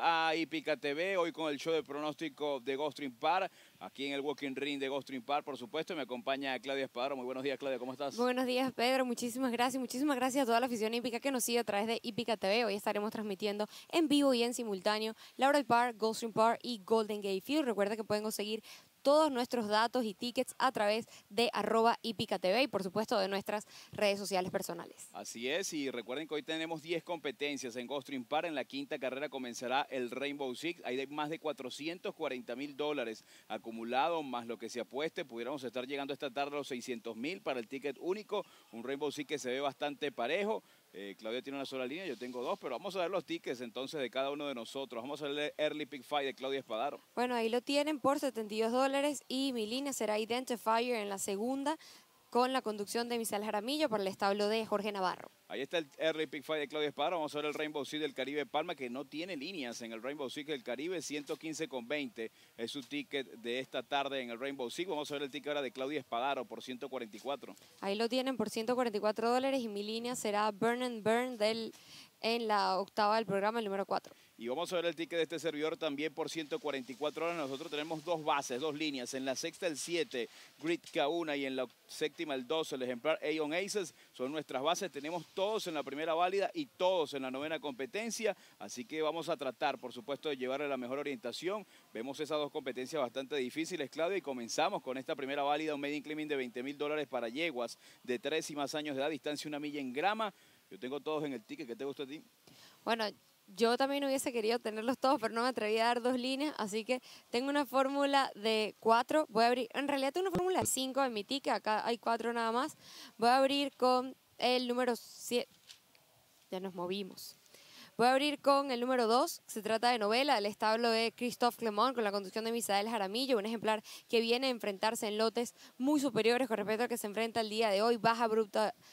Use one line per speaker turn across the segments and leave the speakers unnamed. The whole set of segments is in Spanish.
a Ipica TV, hoy con el show de pronóstico de Goldstream Park, aquí en el Walking Ring de Goldstream Park, por supuesto, me acompaña Claudia Espadaro. Muy buenos días, Claudia, ¿cómo estás? buenos
días, Pedro, muchísimas gracias, muchísimas gracias a toda la afición hípica que nos sigue a través de Ipica TV. Hoy estaremos transmitiendo en vivo y en simultáneo Laurel Park, Goldstream Park y Golden Gate Field. Recuerda que pueden conseguir todos nuestros datos y tickets a través de arroba TV y por supuesto de nuestras redes sociales personales.
Así es, y recuerden que hoy tenemos 10 competencias en Ghost Par. En la quinta carrera comenzará el Rainbow Six. Hay más de 440 mil dólares acumulados, más lo que se apueste. Pudiéramos estar llegando esta tarde a los 600 mil para el ticket único. Un Rainbow Six que se ve bastante parejo eh, Claudia tiene una sola línea, yo tengo dos, pero vamos a ver los tickets entonces de cada uno de nosotros. Vamos a ver el Early Pick Fight de Claudia Espadaro.
Bueno, ahí lo tienen por 72 dólares y mi línea será Identifier en la segunda con la conducción de Misael Jaramillo por el establo de Jorge Navarro.
Ahí está el Early Pick Five de Claudia Espadaro, Vamos a ver el Rainbow Six del Caribe Palma, que no tiene líneas en el Rainbow Six del Caribe. 115 con 20 es su ticket de esta tarde en el Rainbow Six. Vamos a ver el ticket ahora de Claudia Espadaro por 144.
Ahí lo tienen por 144 dólares y mi línea será Burn and Burn del, en la octava del programa, el número 4.
Y vamos a ver el ticket de este servidor también por 144 horas. Nosotros tenemos dos bases, dos líneas. En la sexta el 7, Grid K1 y en la séptima el 2, el ejemplar Aeon Aces. Son nuestras bases. Tenemos todos en la primera válida y todos en la novena competencia. Así que vamos a tratar, por supuesto, de llevarle la mejor orientación. Vemos esas dos competencias bastante difíciles, Claudio. Y comenzamos con esta primera válida, un median claiming de 20 mil dólares para yeguas de 3 y más años de edad, distancia una milla en grama. Yo tengo todos en el ticket. ¿Qué te gusta a ti?
Bueno, yo también hubiese querido tenerlos todos, pero no me atreví a dar dos líneas, así que tengo una fórmula de cuatro. Voy a abrir, en realidad tengo una fórmula de cinco en mi ticket, acá hay cuatro nada más. Voy a abrir con el número siete. Ya nos movimos. Voy a abrir con el número 2, se trata de novela, el establo de Christophe Clemont con la conducción de Misael Jaramillo, un ejemplar que viene a enfrentarse en lotes muy superiores con respecto al que se enfrenta el día de hoy, baja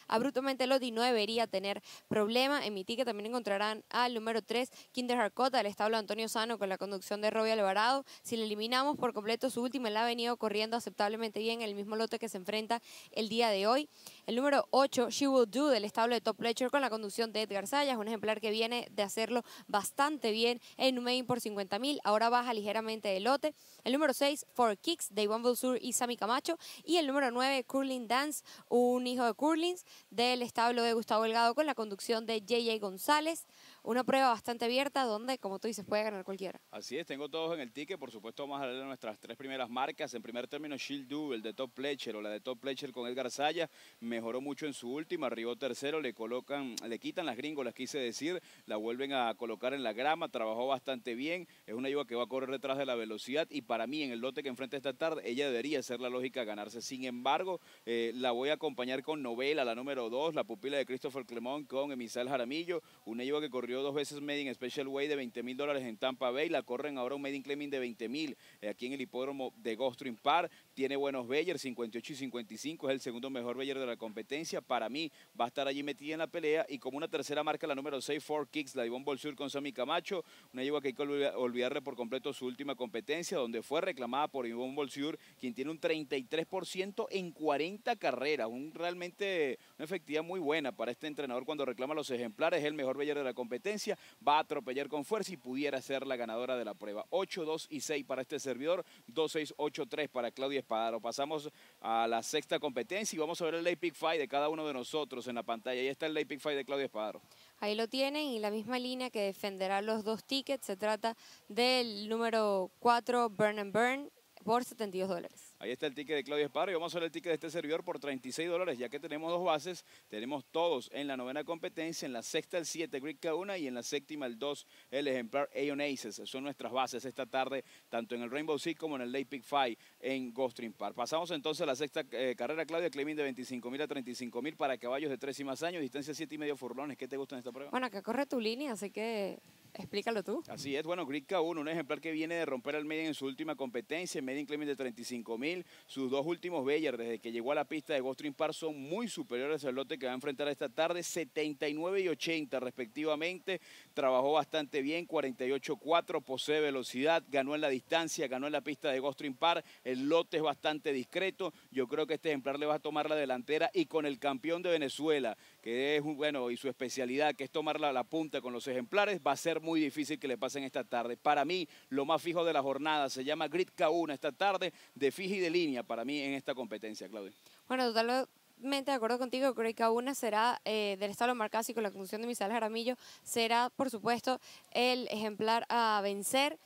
abruptamente el lote y no debería tener problema. En mi ticket también encontrarán al número 3, Kinder Harcota, el establo de Antonio Sano con la conducción de Robbie Alvarado. Si le eliminamos por completo su última, él ha venido corriendo aceptablemente bien en el mismo lote que se enfrenta el día de hoy. El número 8, She Will Do, del establo de Top Pleasure, con la conducción de Edgar Sallas, un ejemplar que viene de hacerlo bastante bien en Main por 50 mil, ahora baja ligeramente de lote. El número 6, Four Kicks, de Iván Bulsur y Sami Camacho. Y el número 9, Curling Dance, un hijo de Curlings, del establo de Gustavo Delgado, con la conducción de JJ González una prueba bastante abierta donde, como tú dices, puede ganar cualquiera.
Así es, tengo todos en el ticket. Por supuesto, vamos a leer nuestras tres primeras marcas. En primer término, Shield el de Top Pletcher o la de Top Pletcher con Edgar Saya. Mejoró mucho en su última, arribó tercero, le colocan, le quitan las gringolas, quise decir, la vuelven a colocar en la grama, trabajó bastante bien. Es una yegua que va a correr detrás de la velocidad y para mí, en el lote que enfrenta esta tarde, ella debería ser la lógica ganarse. Sin embargo, eh, la voy a acompañar con novela, la número dos, la pupila de Christopher Clemont con Emisal Jaramillo, una yegua que corrió dos veces Made in Special Way de 20 mil dólares en Tampa Bay, la corren ahora un Made in de 20 mil eh, aquí en el hipódromo de Gulfstream Park, tiene buenos Bayer, 58 y 55, es el segundo mejor Bayer de la competencia, para mí va a estar allí metida en la pelea y como una tercera marca la número 6, Four Kicks, la Ivonne Bolsur con Sammy Camacho, una yegua que hay que olvidarle por completo su última competencia, donde fue reclamada por Ivonne Bolsur, quien tiene un 33% en 40 carreras, un realmente una efectividad muy buena para este entrenador cuando reclama los ejemplares, es el mejor Bayer de la competencia va a atropellar con fuerza y pudiera ser la ganadora de la prueba. 8, 2 y 6 para este servidor, 2, 6, 8, 3 para Claudia Espadaro. Pasamos a la sexta competencia y vamos a ver el Late Pick Fight de cada uno de nosotros en la pantalla. Ahí está el Late Pick Fight de Claudia Espadaro.
Ahí lo tienen y la misma línea que defenderá los dos tickets. Se trata del número 4, Burn and Burn, por 72 dólares.
Ahí está el ticket de Claudio Esparro y vamos a ver el ticket de este servidor por 36 dólares, ya que tenemos dos bases. Tenemos todos en la novena competencia, en la sexta el 7, Greek K1 y en la séptima el 2, el ejemplar Aeon Aces. Son nuestras bases esta tarde, tanto en el Rainbow Six como en el Late Pick 5 en Gostrin Park. Pasamos entonces a la sexta eh, carrera, Claudia, Clemin de 25.000 a 35.000 para caballos de 3 y más años, distancia 7 y medio furlones. ¿Qué te gusta en esta prueba?
Bueno, que corre tu línea, así que Explícalo tú.
Así es, bueno, Greek 1 un ejemplar que viene de romper al Median en su última competencia, el Median Clement de 35 mil. Sus dos últimos Bayer, desde que llegó a la pista de gostream Park son muy superiores al lote que va a enfrentar esta tarde, 79 y 80 respectivamente. Trabajó bastante bien, 48-4, posee velocidad, ganó en la distancia, ganó en la pista de gostro Park. El lote es bastante discreto. Yo creo que este ejemplar le va a tomar la delantera y con el campeón de Venezuela, que es, bueno, y su especialidad, que es tomar la punta con los ejemplares, va a ser muy difícil que le pasen esta tarde. Para mí, lo más fijo de la jornada se llama Grid Kauna esta tarde, de fija y de línea para mí en esta competencia, Claudia.
Bueno, totalmente de acuerdo contigo, Grid Kauna será eh, del Estado Marcasi con la conducción de Misael Jaramillo, será por supuesto el ejemplar a vencer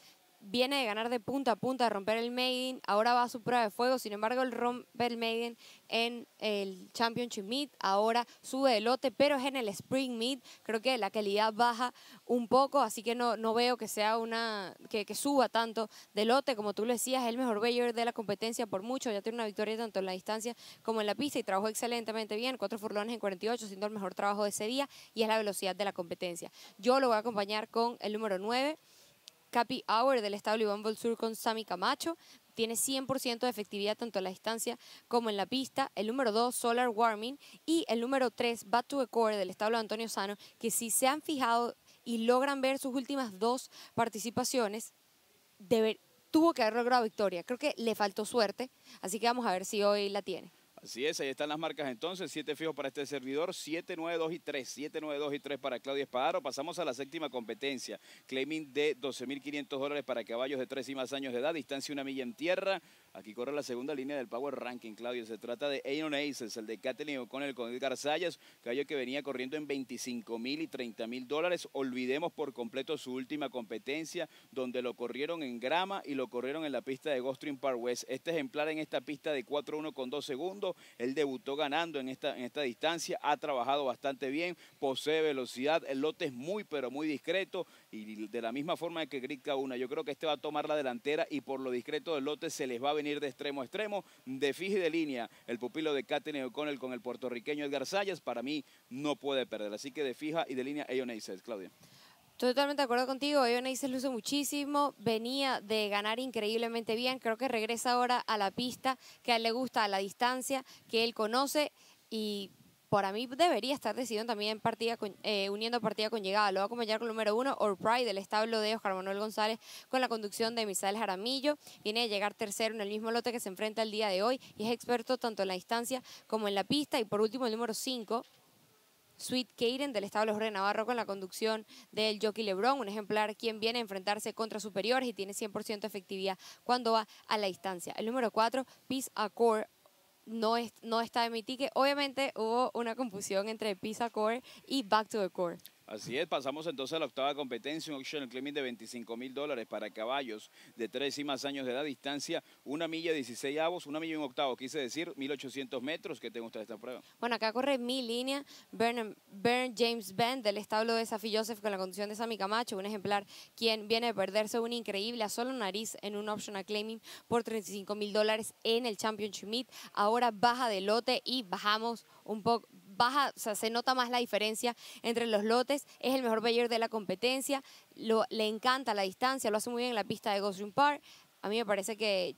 viene de ganar de punta a punta, de romper el Maiden, ahora va a su prueba de fuego, sin embargo el rompe el Maiden en el Championship Meet, ahora sube de lote, pero es en el Spring Meet, creo que la calidad baja un poco, así que no, no veo que sea una, que, que suba tanto de lote, como tú lo decías, es el mejor Bayer de la competencia por mucho, ya tiene una victoria tanto en la distancia como en la pista y trabajó excelentemente bien, cuatro furlones en 48, siendo el mejor trabajo de ese día y es la velocidad de la competencia. Yo lo voy a acompañar con el número 9, Capi Hour del Establo Iván Bolsur con Sami Camacho. Tiene 100% de efectividad tanto en la distancia como en la pista. El número 2, Solar Warming. Y el número 3, Back to the Core del establo Antonio Sano, que si se han fijado y logran ver sus últimas dos participaciones, tuvo que haber logrado victoria. Creo que le faltó suerte, así que vamos a ver si hoy la tiene.
Así es, ahí están las marcas entonces, 7 fijos para este servidor, 7, 9, 2 y 3, 7, 9, 2 y 3 para Claudia Espadaro. Pasamos a la séptima competencia, claiming de 12.500 dólares para caballos de 3 y más años de edad, distancia una milla en tierra, Aquí corre la segunda línea del Power Ranking, Claudio. Se trata de Aon Aces, el de Kathleen con el con caballo que venía corriendo en 25 mil y 30 mil dólares. Olvidemos por completo su última competencia, donde lo corrieron en grama y lo corrieron en la pista de Gulfstream Park West. Este ejemplar en esta pista de 4-1 con 2 segundos. Él debutó ganando en esta, en esta distancia, ha trabajado bastante bien, posee velocidad, el lote es muy, pero muy discreto. Y de la misma forma que grita una, yo creo que este va a tomar la delantera y por lo discreto del lote se les va a venir de extremo a extremo, de fija y de línea. El pupilo de Katherine O'Connell con el puertorriqueño Edgar Sayas, para mí no puede perder. Así que de fija y de línea, Ayon Claudia.
Totalmente de acuerdo contigo, Ayon lo luce muchísimo, venía de ganar increíblemente bien, creo que regresa ahora a la pista que a él le gusta, a la distancia que él conoce y para mí debería estar decidido también partida eh, uniendo partida con llegada. Lo va a acompañar con el número uno, Or Pride, del establo de Oscar Manuel González, con la conducción de Misael Jaramillo. Viene a llegar tercero en el mismo lote que se enfrenta el día de hoy y es experto tanto en la distancia como en la pista. Y por último, el número cinco, Sweet Kaden del establo Jorge Navarro con la conducción del Jockey Lebron, un ejemplar quien viene a enfrentarse contra superiores y tiene 100% efectividad cuando va a la distancia. El número cuatro, Peace Accord no, no está en mi ticket. Obviamente hubo una confusión entre Pizza Core y Back to the Core.
Así es, pasamos entonces a la octava competencia, un optional claiming de 25 mil dólares para caballos de tres y más años de edad, distancia, una milla 16 avos, una milla y un octavo, quise decir, 1800 metros. ¿Qué te gusta de esta prueba?
Bueno, acá corre mi línea, Bern, James Bend del establo de Safi Joseph con la condición de Sammy Camacho, un ejemplar quien viene de perderse un increíble a solo nariz en un optional claiming por 35 mil dólares en el Championship Meet. Ahora baja de lote y bajamos un poco, baja, o sea, se nota más la diferencia entre los lotes, es el mejor bayer de la competencia, lo, le encanta la distancia, lo hace muy bien en la pista de Gosling Park. A mí me parece que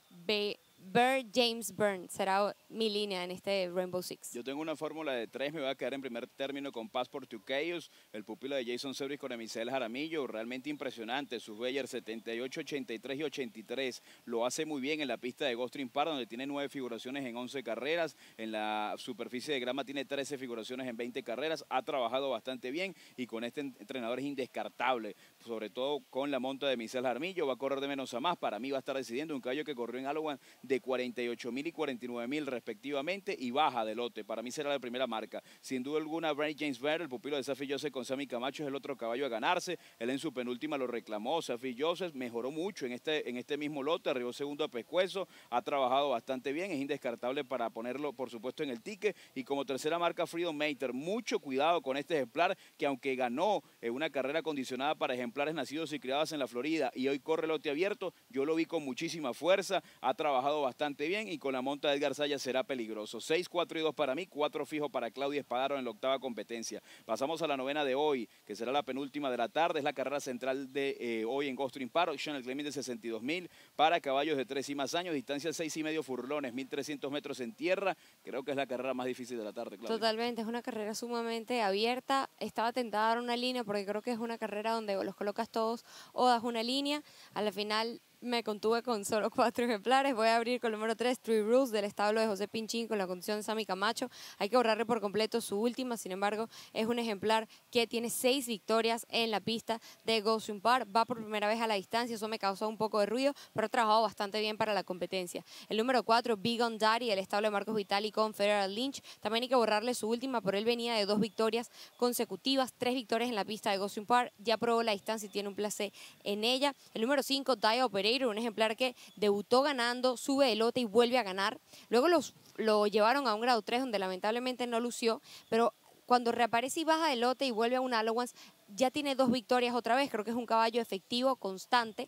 Bear James Byrne será mi línea en este Rainbow
Six. Yo tengo una fórmula de tres, me voy a quedar en primer término con Passport to Chaos, el pupilo de Jason Sebris con Emicel Jaramillo, realmente impresionante, sus Bellers 78, 83 y 83, lo hace muy bien en la pista de Ghost Park, donde tiene nueve figuraciones en 11 carreras, en la superficie de grama tiene 13 figuraciones en 20 carreras, ha trabajado bastante bien y con este entrenador es indescartable, sobre todo con la monta de Emicel Jaramillo, va a correr de menos a más, para mí va a estar decidiendo un callo que corrió en Alowan de 48 mil y 49.000, mil respectivamente y baja de lote. Para mí será la primera marca. Sin duda alguna, Brian James Baird, el pupilo de Safi Joseph con Sammy Camacho, es el otro caballo a ganarse. Él en su penúltima lo reclamó. Safi Joseph mejoró mucho en este, en este mismo lote, arribó segundo a pescuezo, ha trabajado bastante bien, es indescartable para ponerlo, por supuesto, en el ticket. Y como tercera marca, Freedom Mater. Mucho cuidado con este ejemplar que, aunque ganó en eh, una carrera condicionada para ejemplares nacidos y criados en la Florida y hoy corre lote abierto, yo lo vi con muchísima fuerza, ha trabajado bastante bien y con la monta de Edgar Sayas será peligroso. 6, 4 y 2 para mí, 4 fijos para Claudia Espadaro en la octava competencia. Pasamos a la novena de hoy, que será la penúltima de la tarde. Es la carrera central de eh, hoy en Ghost Stream Park. Sean el de 62 mil para caballos de 3 y más años. Distancia 6 y medio furlones, 1300 metros en tierra. Creo que es la carrera más difícil de la tarde, Claudia.
Totalmente, es una carrera sumamente abierta. Estaba tentada a dar una línea porque creo que es una carrera donde los colocas todos o das una línea. A la final me contuve con solo cuatro ejemplares. Voy a abrir con el número tres, Three Rules, del establo de José Pinchín, con la condición de Sammy Camacho. Hay que borrarle por completo su última, sin embargo, es un ejemplar que tiene seis victorias en la pista de Gosling Park. Va por primera vez a la distancia, eso me causó un poco de ruido, pero ha trabajado bastante bien para la competencia. El número 4, Big on Daddy, del establo de Marcos Vitali con Federal Lynch. También hay que borrarle su última, pero él venía de dos victorias consecutivas, tres victorias en la pista de Gosling Park. Ya probó la distancia y tiene un placer en ella. El número 5, Die Operator un ejemplar que debutó ganando, sube de lote y vuelve a ganar. Luego los, lo llevaron a un grado 3 donde lamentablemente no lució, pero cuando reaparece y baja de lote y vuelve a un Allowance, ya tiene dos victorias otra vez, creo que es un caballo efectivo, constante.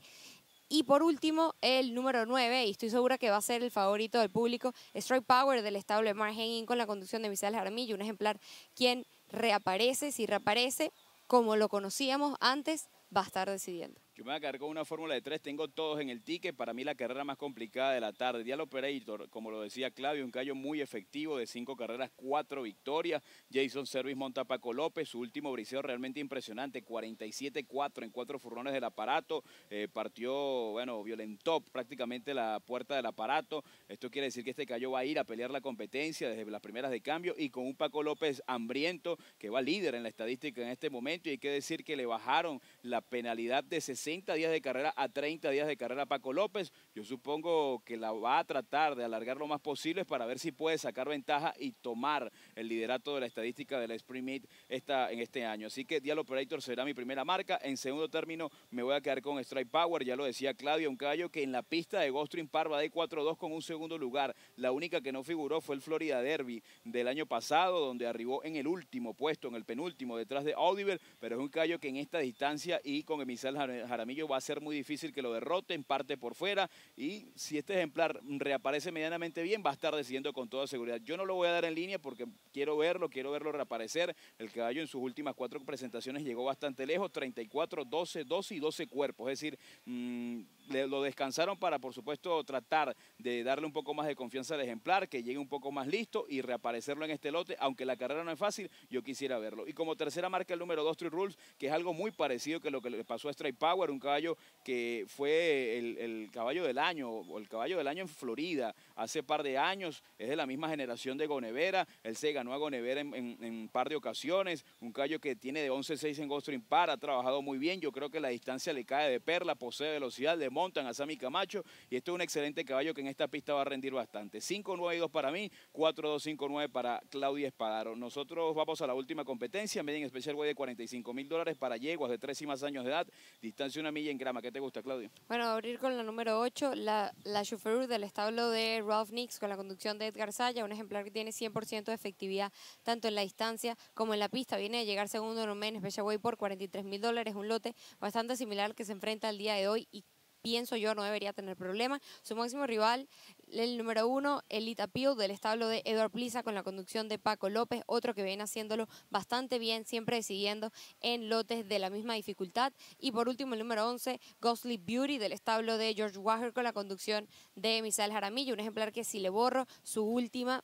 Y por último, el número 9, y estoy segura que va a ser el favorito del público, Strike Power del establo de Mark con la conducción de Misael Jaramillo, un ejemplar quien reaparece, si reaparece, como lo conocíamos antes, va a estar decidiendo
me voy a una Fórmula de tres, tengo todos en el ticket. Para mí la carrera más complicada de la tarde. Dial Operator, como lo decía Claudio, un callo muy efectivo de cinco carreras, cuatro victorias. Jason Service monta Paco López, su último briseo realmente impresionante, 47-4 en cuatro furrones del aparato. Eh, partió, bueno, violentó prácticamente la puerta del aparato. Esto quiere decir que este callo va a ir a pelear la competencia desde las primeras de cambio y con un Paco López hambriento que va líder en la estadística en este momento. Y hay que decir que le bajaron la penalidad de 60 30 días de carrera a 30 días de carrera Paco López. Yo supongo que la va a tratar de alargar lo más posible para ver si puede sacar ventaja y tomar el liderato de la estadística de la Sprint Meet esta, en este año. Así que Dial Operator será mi primera marca. En segundo término me voy a quedar con Strike Power. Ya lo decía Claudio, un callo que en la pista de Ghost Parva de 4-2 con un segundo lugar. La única que no figuró fue el Florida Derby del año pasado, donde arribó en el último puesto, en el penúltimo, detrás de Audible, pero es un callo que en esta distancia y con emisarios Jaramillo va a ser muy difícil que lo derrote, en parte por fuera. Y si este ejemplar reaparece medianamente bien, va a estar decidiendo con toda seguridad. Yo no lo voy a dar en línea porque quiero verlo, quiero verlo reaparecer. El caballo en sus últimas cuatro presentaciones llegó bastante lejos, 34, 12, 12 y 12 cuerpos. Es decir, mm, lo descansaron para, por supuesto, tratar de darle un poco más de confianza al ejemplar, que llegue un poco más listo y reaparecerlo en este lote, aunque la carrera no es fácil, yo quisiera verlo. Y como tercera marca el número 2, True Rules, que es algo muy parecido que lo que le pasó a Strike Power para un caballo que fue el, caballo del año, o el caballo del año en Florida hace par de años, es de la misma generación de Gonevera, él se ganó a Gonevera en, un par de ocasiones, un caballo que tiene de 11-6 en Goldstream para, ha trabajado muy bien, yo creo que la distancia le cae de perla, posee velocidad, le montan a Sammy Camacho, y esto es un excelente caballo que en esta pista va a rendir bastante. 5-9 2 para mí, 4-2-5-9 para Claudia Espadaro. Nosotros vamos a la última competencia, media en especial voy de 45 mil dólares para yeguas de 3 y más años de edad, distancia una milla en grama. ¿Qué te gusta, Claudio?
Bueno, abrir con la número 8, la, la Chauffeur del establo de Ralph Nix con la conducción de Edgar Salla, un ejemplar que tiene 100% de efectividad tanto en la distancia como en la pista. Viene a llegar segundo en un Special Way por 43 mil dólares, un lote bastante similar al que se enfrenta el día de hoy y pienso yo no debería tener problema. Su máximo rival el número uno, Elita Peel del establo de Edward Plisa con la conducción de Paco López, otro que viene haciéndolo bastante bien, siempre siguiendo en lotes de la misma dificultad. Y por último, el número 11, Ghostly Beauty del establo de George Walker con la conducción de Misael Jaramillo, un ejemplar que si le borro su última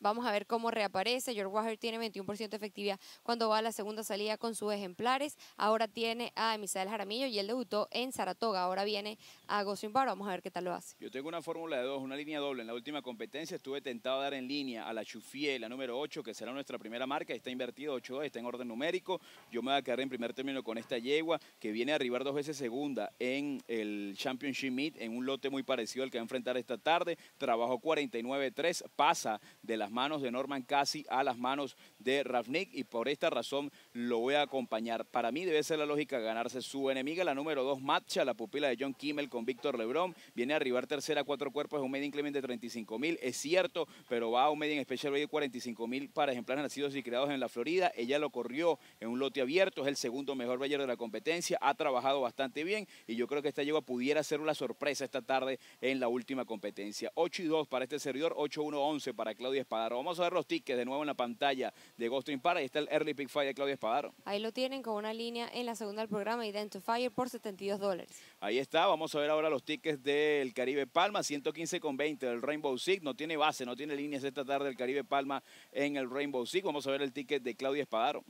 Vamos a ver cómo reaparece. George Walker tiene 21% de efectividad cuando va a la segunda salida con sus ejemplares. Ahora tiene a Misael Jaramillo y él debutó en Saratoga. Ahora viene a Gosin Bar. Vamos a ver qué tal lo hace.
Yo tengo una fórmula de dos, una línea doble. En la última competencia estuve tentado a dar en línea a la Chufiel, la número 8, que será nuestra primera marca. Está invertido 8-2, está en orden numérico. Yo me voy a quedar en primer término con esta yegua que viene a arribar dos veces segunda en el Championship Meet, en un lote muy parecido al que va a enfrentar esta tarde. Trabajó 49-3, pasa de la manos de Norman Cassie a las manos de Ravnik y por esta razón lo voy a acompañar. Para mí debe ser la lógica ganarse su enemiga, la número 2, Matcha, la pupila de John Kimmel con Víctor Lebron. Viene a arribar tercera, cuatro cuerpos, un median clement de 35 mil, es cierto, pero va a un median especial hoy de 45 mil para ejemplares nacidos y criados en la Florida. Ella lo corrió en un lote abierto, es el segundo mejor bayer de la competencia, ha trabajado bastante bien y yo creo que esta yegua pudiera ser una sorpresa esta tarde en la última competencia. 8 y 2 para este servidor, 8-1-11 para Claudia Espadaro. Vamos a ver los tickets de nuevo en la pantalla de Ghost Para. Ahí está el early pick fight de Claudia
Ahí lo tienen con una línea en la segunda del programa, Identifier, por 72 dólares.
Ahí está, vamos a ver ahora los tickets del Caribe Palma, con 115,20 del Rainbow Six, no tiene base, no tiene líneas esta tarde del Caribe Palma en el Rainbow Six. Vamos a ver el ticket de Claudia Espadaro.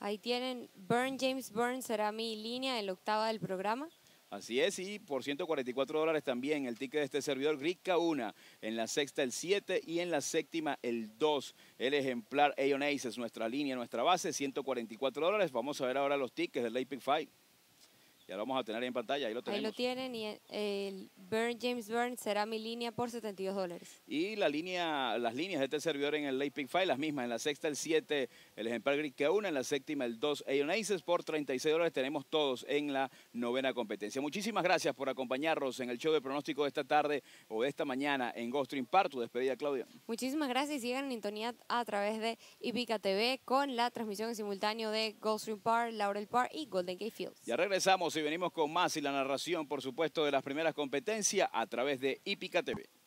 Ahí tienen Burn James Burn, será mi línea en la octava del programa.
Así es, y por 144 dólares también el ticket de este servidor Grisca 1, en la sexta el 7 y en la séptima el 2. El ejemplar Aeon Ace es nuestra línea, nuestra base, 144 dólares. Vamos a ver ahora los tickets del Late 5. Ya vamos a tener ahí en pantalla, ahí lo tenemos. Ahí lo
tienen y el James Burn será mi línea por 72 dólares.
Y la línea, las líneas de este servidor en el Late Pick Five las mismas, en la sexta el 7, el ejemplar que una en la séptima el 2, Aeon por 36 dólares, tenemos todos en la novena competencia. Muchísimas gracias por acompañarnos en el show de pronóstico de esta tarde o de esta mañana en Ghost Stream tu despedida Claudia.
Muchísimas gracias y sigan en intonidad a través de IPICA TV con la transmisión en simultáneo de Ghost Park Laurel Park y Golden Gate Fields.
Ya regresamos y venimos con más y la narración, por supuesto, de las primeras competencias a través de Hípica TV.